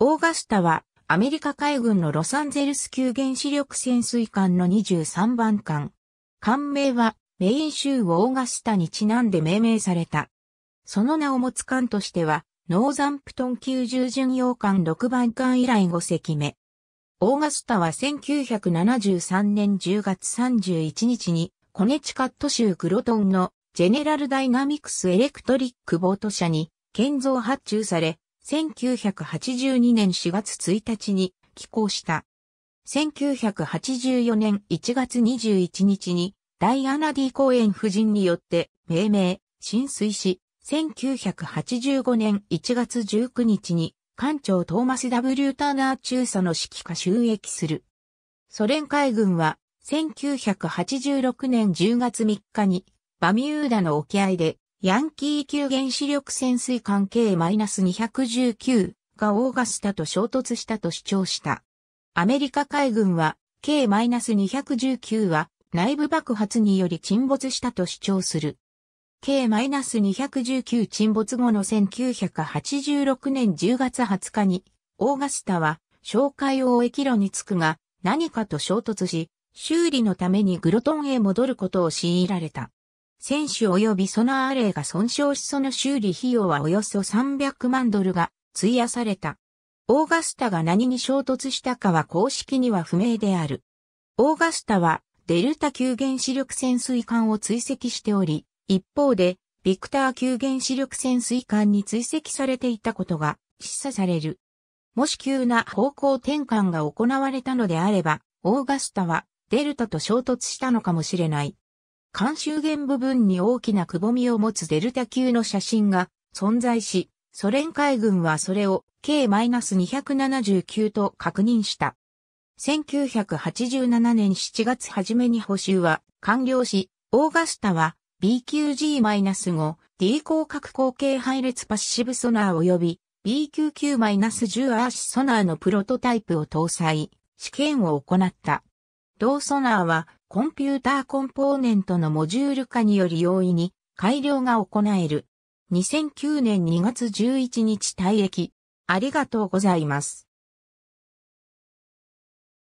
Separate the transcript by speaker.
Speaker 1: オーガスタはアメリカ海軍のロサンゼルス級原子力潜水艦の23番艦。艦名はメイン州オーガスタにちなんで命名された。その名を持つ艦としては、ノーザンプトン級従巡洋艦6番艦以来5隻目。オーガスタは1973年10月31日に、コネチカット州クロトンのジェネラルダイナミクスエレクトリックボート社に建造発注され、1982年4月1日に寄港した。1984年1月21日にダイアナディ公園夫人によって命名、浸水し、1985年1月19日に艦長トーマス W ターナー中佐の指揮下収益する。ソ連海軍は1986年10月3日にバミューダの沖合でヤンキー級原子力潜水艦 K-219 がオーガスタと衝突したと主張した。アメリカ海軍は K-219 は内部爆発により沈没したと主張する。K-219 沈没後の1986年10月20日に、オーガスタは、紹介を駅路に着くが、何かと衝突し、修理のためにグロトンへ戻ることを強いられた。選手及びソナーレイが損傷しその修理費用はおよそ300万ドルが費やされた。オーガスタが何に衝突したかは公式には不明である。オーガスタはデルタ級原子力潜水艦を追跡しており、一方でビクター級原子力潜水艦に追跡されていたことが示唆される。もし急な方向転換が行われたのであれば、オーガスタはデルタと衝突したのかもしれない。監修弦部分に大きなくぼみを持つデルタ級の写真が存在し、ソ連海軍はそれを K-279 と確認した。1987年7月初めに補修は完了し、オーガスタは BQG-5 D 広角後継配列パッシブソナー及び BQQ-10 アーシソナーのプロトタイプを搭載、試験を行った。同ソナーはコンピューターコンポーネントのモジュール化により容易に改良が行える。2009年2月11日退役。ありがとうございます。